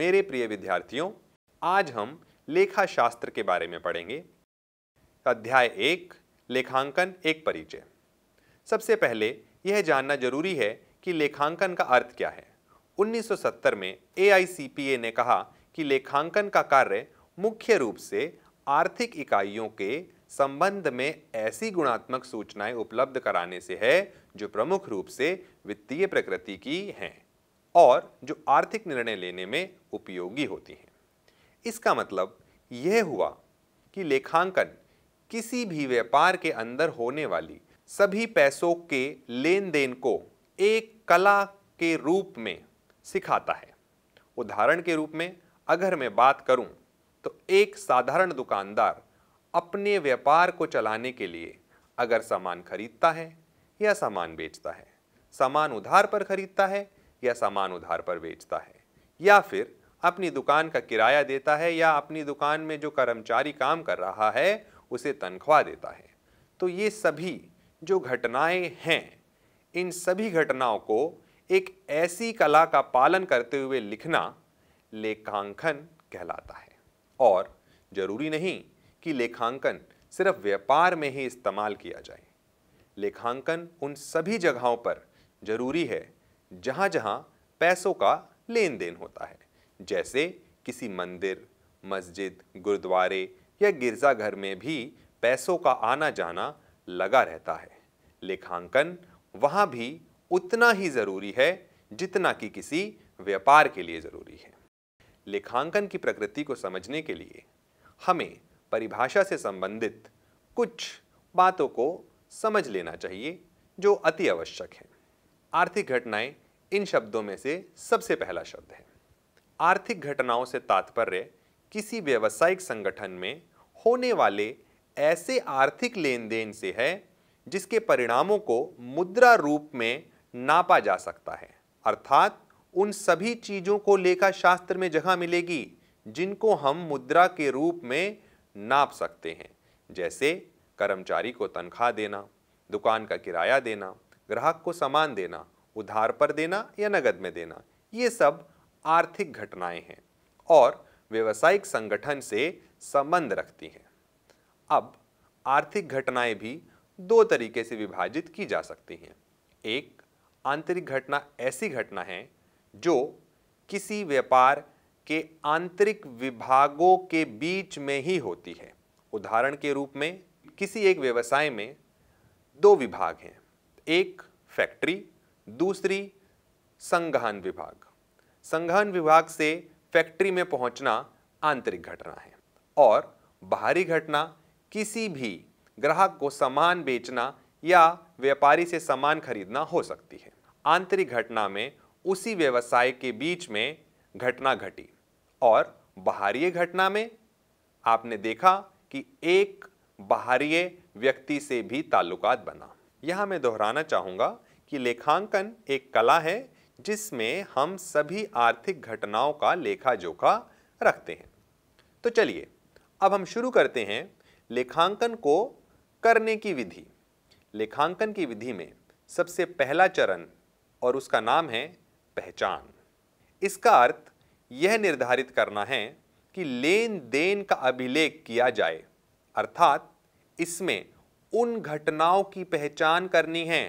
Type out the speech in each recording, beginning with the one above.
मेरे प्रिय विद्यार्थियों आज हम लेखा शास्त्र के बारे में पढ़ेंगे अध्याय एक लेखांकन एक परिचय सबसे पहले यह जानना जरूरी है कि लेखांकन का अर्थ क्या है 1970 में ए ने कहा कि लेखांकन का कार्य मुख्य रूप से आर्थिक इकाइयों के संबंध में ऐसी गुणात्मक सूचनाएं उपलब्ध कराने से है जो प्रमुख रूप से वित्तीय प्रकृति की हैं और जो आर्थिक निर्णय लेने में उपयोगी होती हैं इसका मतलब यह हुआ कि लेखांकन किसी भी व्यापार के अंदर होने वाली सभी पैसों के लेन देन को एक कला के रूप में सिखाता है उदाहरण के रूप में अगर मैं बात करूं तो एक साधारण दुकानदार अपने व्यापार को चलाने के लिए अगर सामान खरीदता है या सामान बेचता है सामान उधार पर खरीदता है या सामान उधार पर बेचता है या फिर अपनी दुकान का किराया देता है या अपनी दुकान में जो कर्मचारी काम कर रहा है उसे तनख्वाह देता है तो ये सभी जो घटनाएं हैं इन सभी घटनाओं को एक ऐसी कला का पालन करते हुए लिखना लेखांकन कहलाता है और जरूरी नहीं कि लेखांकन सिर्फ व्यापार में ही इस्तेमाल किया जाए लेखांकन उन सभी जगहों पर जरूरी है जहाँ जहाँ पैसों का लेन देन होता है जैसे किसी मंदिर मस्जिद गुरुद्वारे या गिरजाघर में भी पैसों का आना जाना लगा रहता है लेखांकन वहाँ भी उतना ही ज़रूरी है जितना कि किसी व्यापार के लिए ज़रूरी है लेखांकन की प्रकृति को समझने के लिए हमें परिभाषा से संबंधित कुछ बातों को समझ लेना चाहिए जो अति आवश्यक है आर्थिक घटनाएं इन शब्दों में से सबसे पहला शब्द है आर्थिक घटनाओं से तात्पर्य किसी व्यावसायिक संगठन में होने वाले ऐसे आर्थिक लेन देन से है जिसके परिणामों को मुद्रा रूप में नापा जा सकता है अर्थात उन सभी चीज़ों को लेखा शास्त्र में जगह मिलेगी जिनको हम मुद्रा के रूप में नाप सकते हैं जैसे कर्मचारी को तनख्वाह देना दुकान का किराया देना ग्राहक को सामान देना उधार पर देना या नगद में देना ये सब आर्थिक घटनाएं हैं और व्यवसायिक संगठन से संबंध रखती हैं अब आर्थिक घटनाएं भी दो तरीके से विभाजित की जा सकती हैं एक आंतरिक घटना ऐसी घटना है जो किसी व्यापार के आंतरिक विभागों के बीच में ही होती है उदाहरण के रूप में किसी एक व्यवसाय में दो विभाग हैं एक फैक्ट्री दूसरी संगहन विभाग संगहन विभाग से फैक्ट्री में पहुंचना आंतरिक घटना है और बाहरी घटना किसी भी ग्राहक को सामान बेचना या व्यापारी से सामान खरीदना हो सकती है आंतरिक घटना में उसी व्यवसाय के बीच में घटना घटी और बाहरी घटना में आपने देखा कि एक बाहरी व्यक्ति से भी ताल्लुकात बना यह मैं दोहराना चाहूँगा कि लेखांकन एक कला है जिसमें हम सभी आर्थिक घटनाओं का लेखा जोखा रखते हैं तो चलिए अब हम शुरू करते हैं लेखांकन को करने की विधि लेखांकन की विधि में सबसे पहला चरण और उसका नाम है पहचान इसका अर्थ यह निर्धारित करना है कि लेन देन का अभिलेख किया जाए अर्थात इसमें उन घटनाओं की पहचान करनी है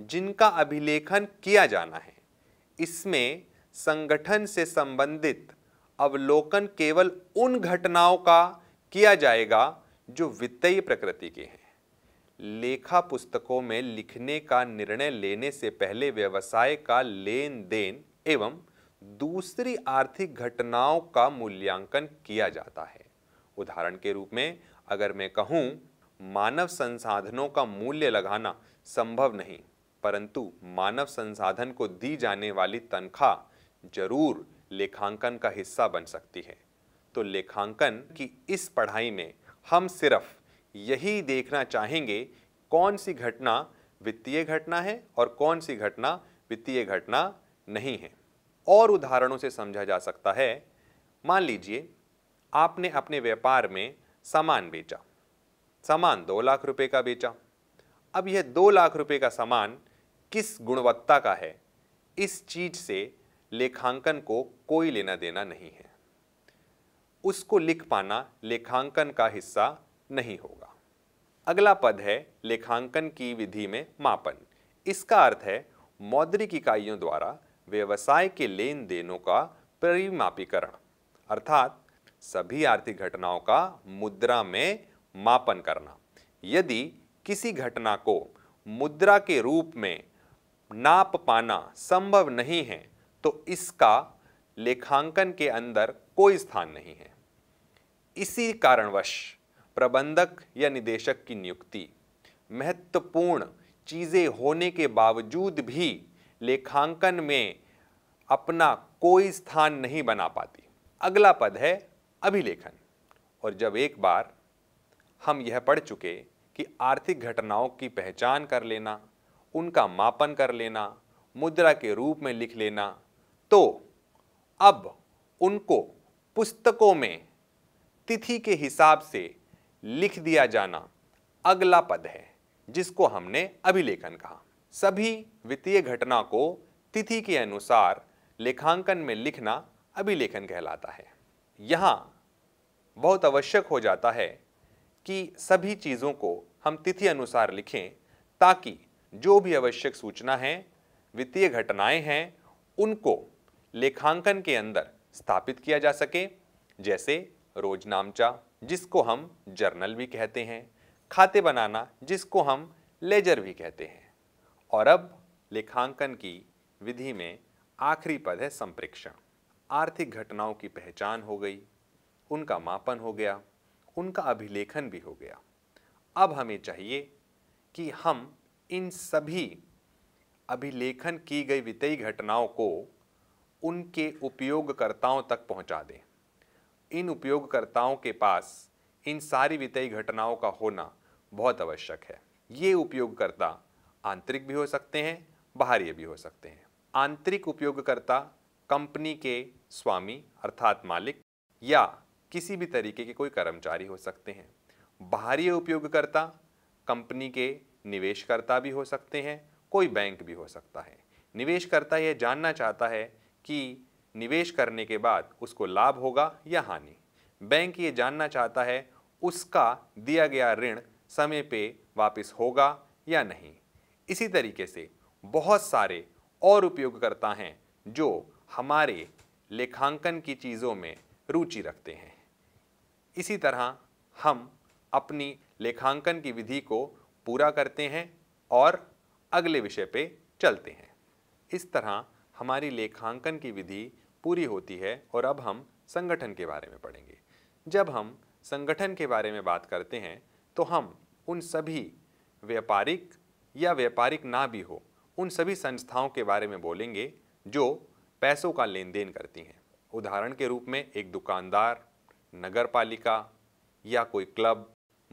जिनका अभिलेखन किया जाना है इसमें संगठन से संबंधित अवलोकन केवल उन घटनाओं का किया जाएगा जो वित्तीय प्रकृति के हैं लेखा पुस्तकों में लिखने का निर्णय लेने से पहले व्यवसाय का लेन देन एवं दूसरी आर्थिक घटनाओं का मूल्यांकन किया जाता है उदाहरण के रूप में अगर मैं कहूँ मानव संसाधनों का मूल्य लगाना संभव नहीं परंतु मानव संसाधन को दी जाने वाली तनख्वाह जरूर लेखांकन का हिस्सा बन सकती है तो लेखांकन की इस पढ़ाई में हम सिर्फ यही देखना चाहेंगे कौन सी घटना वित्तीय घटना है और कौन सी घटना वित्तीय घटना नहीं है और उदाहरणों से समझा जा सकता है मान लीजिए आपने अपने व्यापार में सामान बेचा सामान दो लाख रुपए का बेचा अब यह दो लाख रुपए का सामान किस गुणवत्ता का है इस चीज से लेखांकन को कोई लेना देना नहीं है उसको लिख पाना लेखांकन का हिस्सा नहीं होगा अगला पद है लेखांकन की विधि में मापन इसका अर्थ है मौद्रिक इकाइयों द्वारा व्यवसाय के लेन देनों का परिमापीकरण अर्थात सभी आर्थिक घटनाओं का मुद्रा में मापन करना यदि किसी घटना को मुद्रा के रूप में नाप पाना संभव नहीं है तो इसका लेखांकन के अंदर कोई स्थान नहीं है इसी कारणवश प्रबंधक या निदेशक की नियुक्ति महत्वपूर्ण चीज़ें होने के बावजूद भी लेखांकन में अपना कोई स्थान नहीं बना पाती अगला पद है अभिलेखन और जब एक बार हम यह पढ़ चुके कि आर्थिक घटनाओं की पहचान कर लेना उनका मापन कर लेना मुद्रा के रूप में लिख लेना तो अब उनको पुस्तकों में तिथि के हिसाब से लिख दिया जाना अगला पद है जिसको हमने अभिलेखन कहा सभी वित्तीय घटना को तिथि के अनुसार लेखांकन में लिखना अभिलेखन कहलाता है यहाँ बहुत आवश्यक हो जाता है कि सभी चीज़ों को हम तिथि अनुसार लिखें ताकि जो भी आवश्यक सूचना है वित्तीय घटनाएं हैं उनको लेखांकन के अंदर स्थापित किया जा सके जैसे रोजनामचा जिसको हम जर्नल भी कहते हैं खाते बनाना जिसको हम लेजर भी कहते हैं और अब लेखांकन की विधि में आखिरी पद है संप्रेक्षण आर्थिक घटनाओं की पहचान हो गई उनका मापन हो गया उनका अभिलेखन भी हो गया अब हमें चाहिए कि हम इन सभी अभिलेखन की गई वितयी घटनाओं को उनके उपयोगकर्ताओं तक पहुंचा दें इन उपयोगकर्ताओं के पास इन सारी वितयी घटनाओं का होना बहुत आवश्यक है ये उपयोगकर्ता आंतरिक भी हो सकते हैं बाहरी भी हो सकते हैं आंतरिक उपयोगकर्ता कंपनी के स्वामी अर्थात मालिक या किसी भी तरीके के कोई कर्मचारी हो सकते हैं बाहरी उपयोगकर्ता कंपनी के निवेशकर्ता भी हो सकते हैं कोई बैंक भी हो सकता है निवेशकर्ता यह जानना चाहता है कि निवेश करने के बाद उसको लाभ होगा या हानि बैंक ये जानना चाहता है उसका दिया गया ऋण समय पे वापस होगा या नहीं इसी तरीके से बहुत सारे और उपयोगकर्ता हैं जो हमारे लेखांकन की चीज़ों में रुचि रखते हैं इसी तरह हम अपनी लेखांकन की विधि को पूरा करते हैं और अगले विषय पे चलते हैं इस तरह हमारी लेखांकन की विधि पूरी होती है और अब हम संगठन के बारे में पढ़ेंगे जब हम संगठन के बारे में बात करते हैं तो हम उन सभी व्यापारिक या व्यापारिक ना भी हो उन सभी संस्थाओं के बारे में बोलेंगे जो पैसों का लेन देन करती हैं उदाहरण के रूप में एक दुकानदार नगर पालिका या कोई क्लब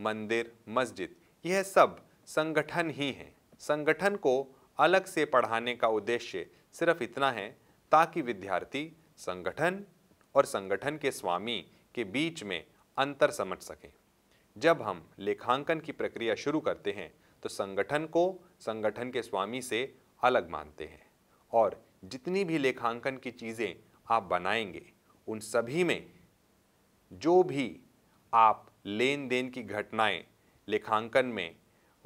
मंदिर मस्जिद यह सब संगठन ही हैं संगठन को अलग से पढ़ाने का उद्देश्य सिर्फ इतना है ताकि विद्यार्थी संगठन और संगठन के स्वामी के बीच में अंतर समझ सकें जब हम लेखांकन की प्रक्रिया शुरू करते हैं तो संगठन को संगठन के स्वामी से अलग मानते हैं और जितनी भी लेखांकन की चीज़ें आप बनाएंगे उन सभी में जो भी आप लेन देन की घटनाएं लेखांकन में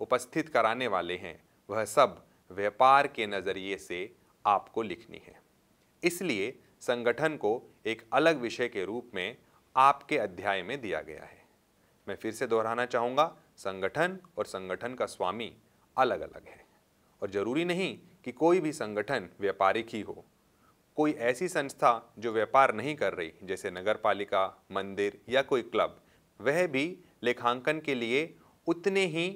उपस्थित कराने वाले हैं वह सब व्यापार के नज़रिए से आपको लिखनी है इसलिए संगठन को एक अलग विषय के रूप में आपके अध्याय में दिया गया है मैं फिर से दोहराना चाहूँगा संगठन और संगठन का स्वामी अलग अलग है और ज़रूरी नहीं कि कोई भी संगठन व्यापारिक ही हो कोई ऐसी संस्था जो व्यापार नहीं कर रही जैसे नगर पालिका मंदिर या कोई क्लब वह भी लेखांकन के लिए उतने ही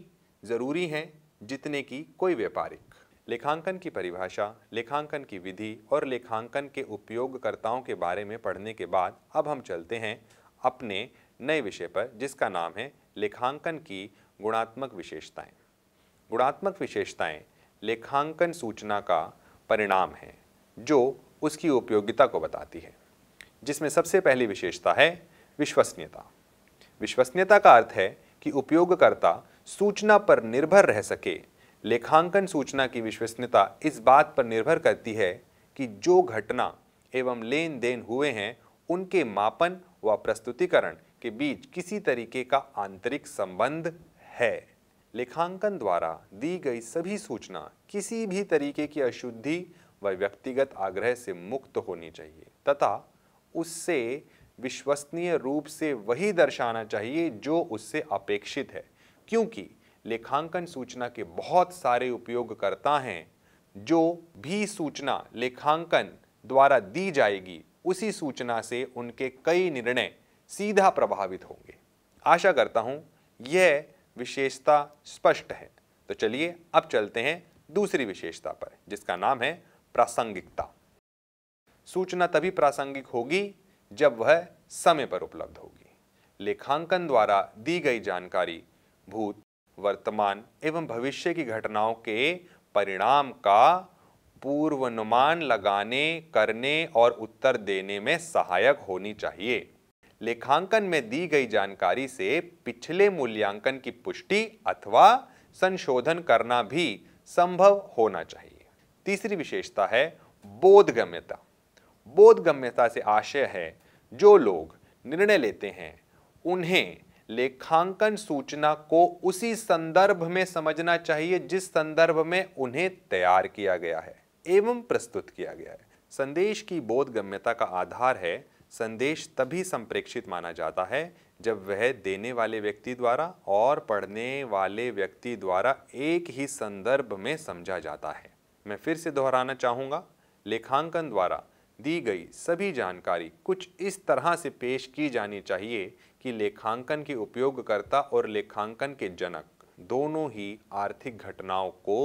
ज़रूरी हैं जितने की कोई व्यापारिक लेखांकन की परिभाषा लेखांकन की विधि और लेखांकन के उपयोगकर्ताओं के बारे में पढ़ने के बाद अब हम चलते हैं अपने नए विषय पर जिसका नाम है लेखांकन की गुणात्मक विशेषताएं। गुणात्मक विशेषताएं लेखांकन सूचना का परिणाम है जो उसकी उपयोगिता को बताती है जिसमें सबसे पहली विशेषता है विश्वसनीयता विश्वसनीयता का अर्थ है कि उपयोगकर्ता सूचना पर निर्भर रह सके लेखांकन सूचना की विश्वसनीयता इस बात पर निर्भर करती है कि जो घटना एवं लेन देन हुए हैं उनके मापन व प्रस्तुतिकरण के बीच किसी तरीके का आंतरिक संबंध है लेखांकन द्वारा दी गई सभी सूचना किसी भी तरीके की अशुद्धि व व्यक्तिगत आग्रह से मुक्त होनी चाहिए तथा उससे विश्वसनीय रूप से वही दर्शाना चाहिए जो उससे अपेक्षित है क्योंकि लेखांकन सूचना के बहुत सारे उपयोगकर्ता हैं जो भी सूचना लेखांकन द्वारा दी जाएगी उसी सूचना से उनके कई निर्णय सीधा प्रभावित होंगे आशा करता हूँ यह विशेषता स्पष्ट है तो चलिए अब चलते हैं दूसरी विशेषता पर जिसका नाम है प्रासंगिकता सूचना तभी प्रासंगिक होगी जब वह समय पर उपलब्ध होगी लेखांकन द्वारा दी गई जानकारी भूत वर्तमान एवं भविष्य की घटनाओं के परिणाम का पूर्वानुमान लगाने करने और उत्तर देने में सहायक होनी चाहिए लेखांकन में दी गई जानकारी से पिछले मूल्यांकन की पुष्टि अथवा संशोधन करना भी संभव होना चाहिए तीसरी विशेषता है बोधगम्यता बोधगम्यता से आशय है जो लोग निर्णय लेते हैं उन्हें लेखांकन सूचना को उसी संदर्भ में समझना चाहिए जिस संदर्भ में उन्हें तैयार किया गया है एवं प्रस्तुत किया गया है संदेश की बोध गम्यता का आधार है संदेश तभी संप्रेक्षित माना जाता है जब वह देने वाले व्यक्ति द्वारा और पढ़ने वाले व्यक्ति द्वारा एक ही संदर्भ में समझा जाता है मैं फिर से दोहराना चाहूँगा लेखांकन द्वारा दी गई सभी जानकारी कुछ इस तरह से पेश की जानी चाहिए कि लेखांकन के उपयोगकर्ता और लेखांकन के जनक दोनों ही आर्थिक घटनाओं को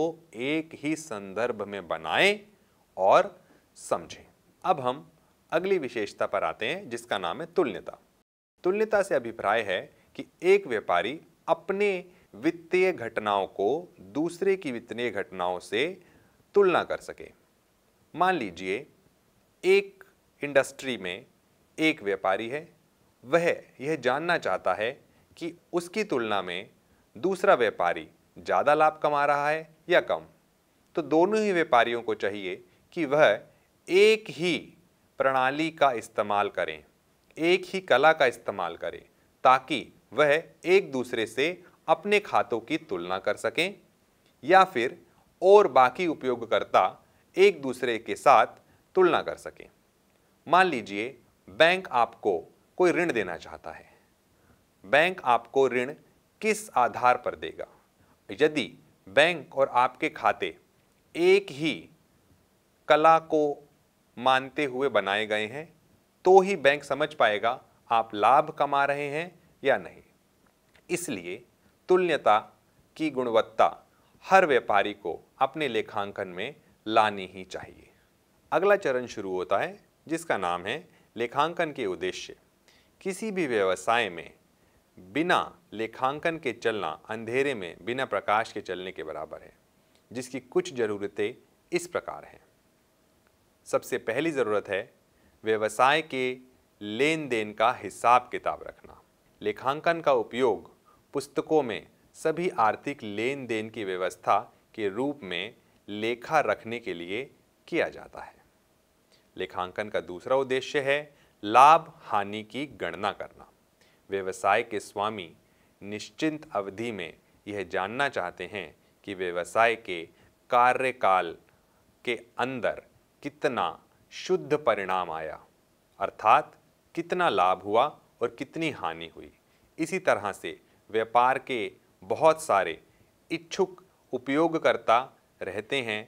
एक ही संदर्भ में बनाएं और समझें अब हम अगली विशेषता पर आते हैं जिसका नाम है तुल्यता तुल्यता से अभिप्राय है कि एक व्यापारी अपने वित्तीय घटनाओं को दूसरे की वित्तीय घटनाओं से तुलना कर सके मान लीजिए एक इंडस्ट्री में एक व्यापारी है वह यह जानना चाहता है कि उसकी तुलना में दूसरा व्यापारी ज़्यादा लाभ कमा रहा है या कम तो दोनों ही व्यापारियों को चाहिए कि वह एक ही प्रणाली का इस्तेमाल करें एक ही कला का इस्तेमाल करें ताकि वह एक दूसरे से अपने खातों की तुलना कर सकें या फिर और बाकी उपयोगकर्ता एक दूसरे के साथ तुलना कर सकें मान लीजिए बैंक आपको कोई ऋण देना चाहता है बैंक आपको ऋण किस आधार पर देगा यदि बैंक और आपके खाते एक ही कला को मानते हुए बनाए गए हैं तो ही बैंक समझ पाएगा आप लाभ कमा रहे हैं या नहीं इसलिए तुल्यता की गुणवत्ता हर व्यापारी को अपने लेखांकन में लानी ही चाहिए अगला चरण शुरू होता है जिसका नाम है लेखांकन के उद्देश्य किसी भी व्यवसाय में बिना लेखांकन के चलना अंधेरे में बिना प्रकाश के चलने के बराबर है जिसकी कुछ ज़रूरतें इस प्रकार हैं सबसे पहली ज़रूरत है व्यवसाय के लेन देन का हिसाब किताब रखना लेखांकन का उपयोग पुस्तकों में सभी आर्थिक लेन देन की व्यवस्था के रूप में लेखा रखने के लिए किया जाता है लेखांकन का दूसरा उद्देश्य है लाभ हानि की गणना करना व्यवसाय के स्वामी निश्चिंत अवधि में यह जानना चाहते हैं कि व्यवसाय के कार्यकाल के अंदर कितना शुद्ध परिणाम आया अर्थात कितना लाभ हुआ और कितनी हानि हुई इसी तरह से व्यापार के बहुत सारे इच्छुक उपयोगकर्ता रहते हैं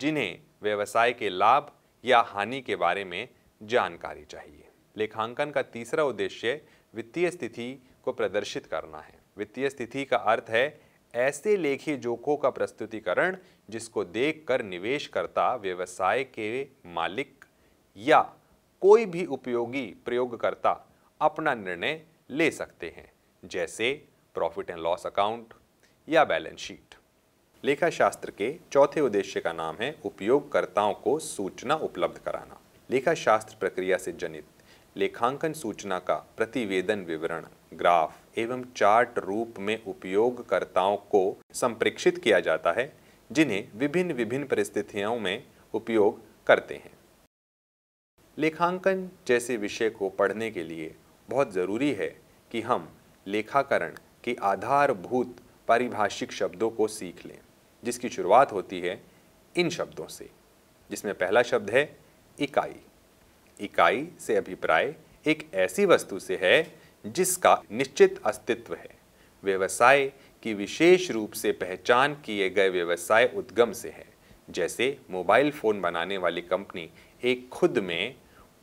जिन्हें व्यवसाय के लाभ या हानि के बारे में जानकारी चाहिए लेखांकन का तीसरा उद्देश्य वित्तीय स्थिति को प्रदर्शित करना है वित्तीय स्थिति का अर्थ है ऐसे लेखी जोखों का प्रस्तुतिकरण जिसको देखकर निवेशकर्ता व्यवसाय के मालिक या कोई भी उपयोगी प्रयोगकर्ता अपना निर्णय ले सकते हैं जैसे प्रॉफिट एंड लॉस अकाउंट या बैलेंस शीट लेखा शास्त्र के चौथे उद्देश्य का नाम है उपयोगकर्ताओं को सूचना उपलब्ध कराना लेखा शास्त्र प्रक्रिया से जनित लेखांकन सूचना का प्रतिवेदन विवरण ग्राफ एवं चार्ट रूप में उपयोगकर्ताओं को संप्रेक्षित किया जाता है जिन्हें विभिन्न विभिन्न परिस्थितियों में उपयोग करते हैं लेखांकन जैसे विषय को पढ़ने के लिए बहुत ज़रूरी है कि हम लेखाकरण के आधारभूत पारिभाषिक शब्दों को सीख लें जिसकी शुरुआत होती है इन शब्दों से जिसमें पहला शब्द है इकाई इकाई से अभिप्राय एक ऐसी वस्तु से है जिसका निश्चित अस्तित्व है व्यवसाय की विशेष रूप से पहचान किए गए व्यवसाय उद्गम से है जैसे मोबाइल फ़ोन बनाने वाली कंपनी एक खुद में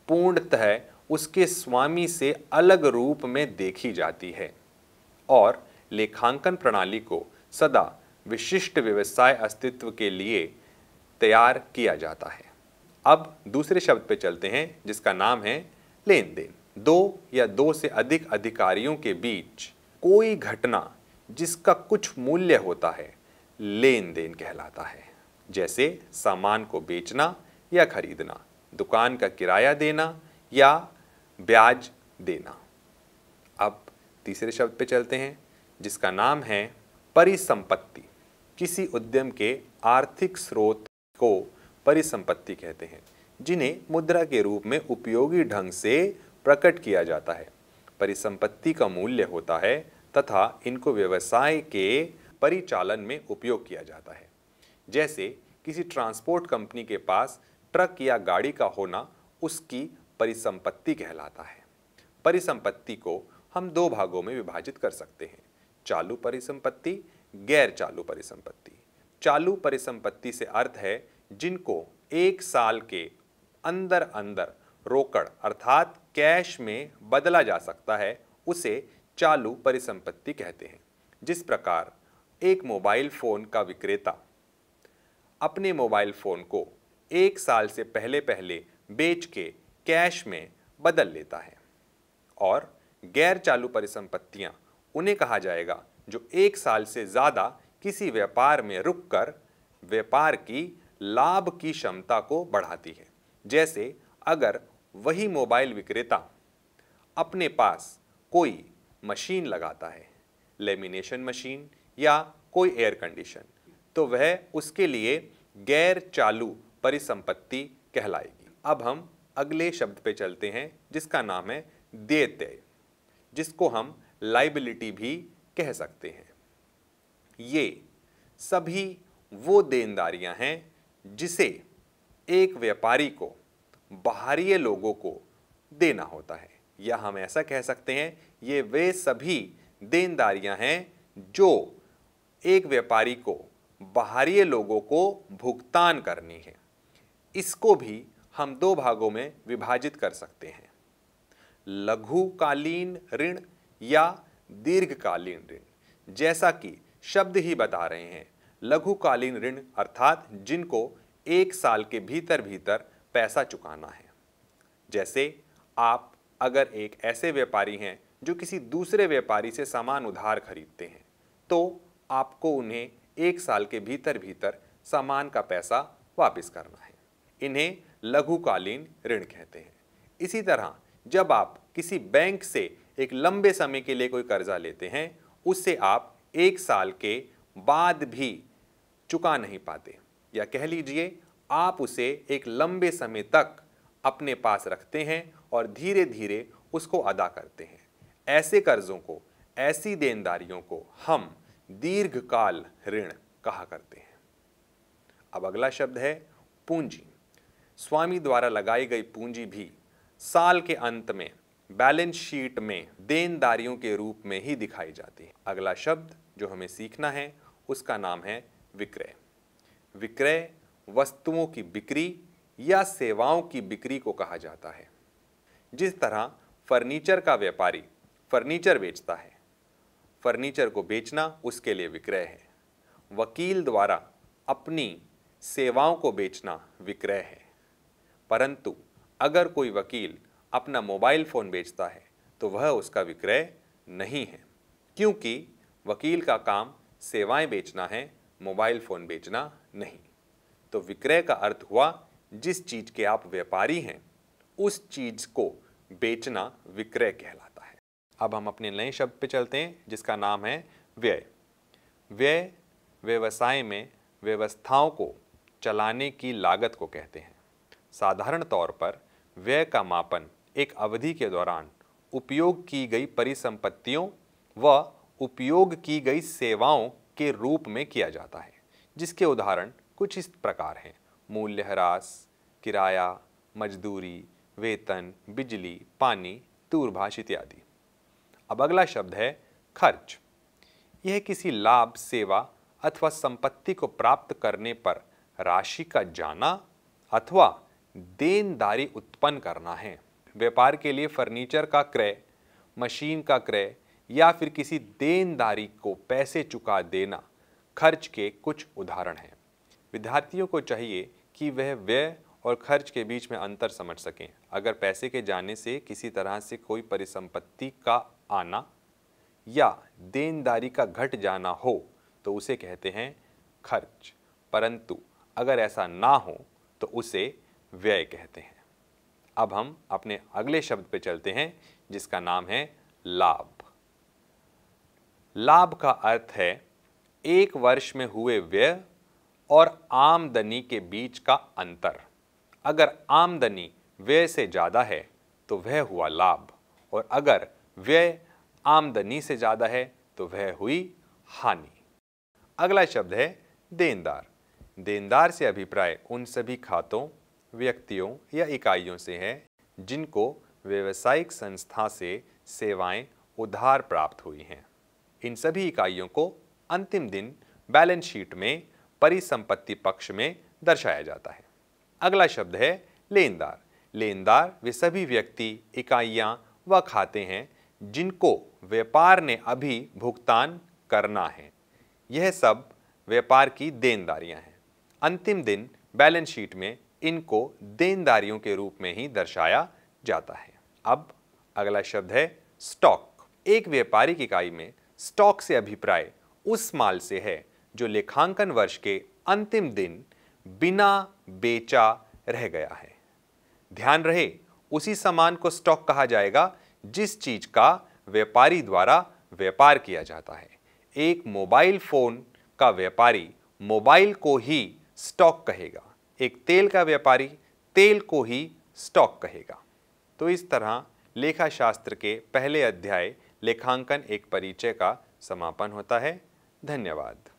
पूर्णतः उसके स्वामी से अलग रूप में देखी जाती है और लेखांकन प्रणाली को सदा विशिष्ट व्यवसाय अस्तित्व के लिए तैयार किया जाता है अब दूसरे शब्द पे चलते हैं जिसका नाम है लेन देन दो या दो से अधिक अधिकारियों के बीच कोई घटना जिसका कुछ मूल्य होता है लेन देन कहलाता है जैसे सामान को बेचना या खरीदना दुकान का किराया देना या ब्याज देना अब तीसरे शब्द पे चलते हैं जिसका नाम है परिसंपत्ति किसी उद्यम के आर्थिक स्रोत को परिसंपत्ति कहते हैं जिन्हें मुद्रा के रूप में उपयोगी ढंग से प्रकट किया जाता है परिसंपत्ति का मूल्य होता है तथा इनको व्यवसाय के परिचालन में उपयोग किया जाता है जैसे किसी ट्रांसपोर्ट कंपनी के पास ट्रक या गाड़ी का होना उसकी परिसंपत्ति कहलाता है परिसंपत्ति को हम दो भागों में विभाजित कर सकते हैं चालू परिसंपत्ति गैर चालू परिसंपत्ति चालू परिसंपत्ति से अर्थ है जिनको एक साल के अंदर अंदर रोकड़ अर्थात कैश में बदला जा सकता है उसे चालू परिसंपत्ति कहते हैं जिस प्रकार एक मोबाइल फ़ोन का विक्रेता अपने मोबाइल फ़ोन को एक साल से पहले पहले बेच के कैश में बदल लेता है और गैर चालू परिसंपत्तियां उन्हें कहा जाएगा जो एक साल से ज़्यादा किसी व्यापार में रुककर व्यापार की लाभ की क्षमता को बढ़ाती है जैसे अगर वही मोबाइल विक्रेता अपने पास कोई मशीन लगाता है लेमिनेशन मशीन या कोई एयर कंडीशन तो वह उसके लिए गैर चालू परिसंपत्ति कहलाएगी अब हम अगले शब्द पे चलते हैं जिसका नाम है देते जिसको हम लाइबिलिटी भी कह सकते हैं ये सभी वो देनदारियां हैं जिसे एक व्यापारी को बाहरी लोगों को देना होता है या हम ऐसा कह सकते हैं ये वे सभी देनदारियां हैं जो एक व्यापारी को बाहरी लोगों को भुगतान करनी है इसको भी हम दो भागों में विभाजित कर सकते हैं लघुकालीन ऋण या दीर्घकालीन ऋण जैसा कि शब्द ही बता रहे हैं लघुकालीन ऋण अर्थात जिनको एक साल के भीतर भीतर पैसा चुकाना है जैसे आप अगर एक ऐसे व्यापारी हैं जो किसी दूसरे व्यापारी से सामान उधार खरीदते हैं तो आपको उन्हें एक साल के भीतर भीतर सामान का पैसा वापस करना है इन्हें लघुकालीन ऋण कहते हैं इसी तरह जब आप किसी बैंक से एक लंबे समय के लिए कोई कर्जा लेते हैं उससे आप एक साल के बाद भी चुका नहीं पाते या कह लीजिए आप उसे एक लंबे समय तक अपने पास रखते हैं और धीरे धीरे उसको अदा करते हैं ऐसे कर्जों को ऐसी देनदारियों को हम दीर्घकाल ऋण कहा करते हैं अब अगला शब्द है पूंजी स्वामी द्वारा लगाई गई पूंजी भी साल के अंत में बैलेंस शीट में देनदारियों के रूप में ही दिखाई जाती है अगला शब्द जो हमें सीखना है उसका नाम है विक्रय विक्रय वस्तुओं की बिक्री या सेवाओं की बिक्री को कहा जाता है जिस तरह फर्नीचर का व्यापारी फर्नीचर बेचता है फर्नीचर को बेचना उसके लिए विक्रय है वकील द्वारा अपनी सेवाओं को बेचना विक्रय है परंतु अगर कोई वकील अपना मोबाइल फ़ोन बेचता है तो वह उसका विक्रय नहीं है क्योंकि वकील का काम सेवाएं बेचना है मोबाइल फ़ोन बेचना नहीं तो विक्रय का अर्थ हुआ जिस चीज़ के आप व्यापारी हैं उस चीज़ को बेचना विक्रय कहलाता है अब हम अपने नए शब्द पे चलते हैं जिसका नाम है व्यय व्यय व्यवसाय में व्यवस्थाओं को चलाने की लागत को कहते हैं साधारण तौर पर व्यय का मापन एक अवधि के दौरान उपयोग की गई परिसंपत्तियों व उपयोग की गई सेवाओं के रूप में किया जाता है जिसके उदाहरण कुछ इस प्रकार हैं मूल्यह्रास किराया मजदूरी वेतन बिजली पानी दूरभाष इत्यादि अब अगला शब्द है खर्च यह किसी लाभ सेवा अथवा संपत्ति को प्राप्त करने पर राशि का जाना अथवा देनदारी उत्पन्न करना है व्यापार के लिए फर्नीचर का क्रय मशीन का क्रय या फिर किसी देनदारी को पैसे चुका देना खर्च के कुछ उदाहरण हैं विद्यार्थियों को चाहिए कि वह व्यय और खर्च के बीच में अंतर समझ सकें अगर पैसे के जाने से किसी तरह से कोई परिसंपत्ति का आना या देनदारी का घट जाना हो तो उसे कहते हैं खर्च परंतु अगर ऐसा ना हो तो उसे व्यय कहते हैं अब हम अपने अगले शब्द पर चलते हैं जिसका नाम है लाभ लाभ का अर्थ है एक वर्ष में हुए व्यय और आमदनी के बीच का अंतर अगर आमदनी व्यय से ज़्यादा है तो वह हुआ लाभ और अगर व्यय आमदनी से ज़्यादा है तो वह हुई हानि अगला शब्द है देनदार देनदार से अभिप्राय उन सभी खातों व्यक्तियों या इकाइयों से है जिनको व्यवसायिक संस्था से सेवाएं उधार प्राप्त हुई हैं इन सभी इकाइयों को अंतिम दिन बैलेंस शीट में परिसंपत्ति पक्ष में दर्शाया जाता है अगला शब्द है लेनदार लेनदार वे सभी व्यक्ति इकाइयाँ व खाते हैं जिनको व्यापार ने अभी भुगतान करना है यह सब व्यापार की देनदारियां हैं अंतिम दिन बैलेंस शीट में इनको देनदारियों के रूप में ही दर्शाया जाता है अब अगला शब्द है स्टॉक एक व्यापारिक इकाई में स्टॉक से अभिप्राय उस माल से है जो लेखांकन वर्ष के अंतिम दिन बिना बेचा रह गया है ध्यान रहे उसी सामान को स्टॉक कहा जाएगा जिस चीज का व्यापारी द्वारा व्यापार किया जाता है एक मोबाइल फोन का व्यापारी मोबाइल को ही स्टॉक कहेगा एक तेल का व्यापारी तेल को ही स्टॉक कहेगा तो इस तरह लेखा शास्त्र के पहले अध्याय लेखांकन एक परिचय का समापन होता है धन्यवाद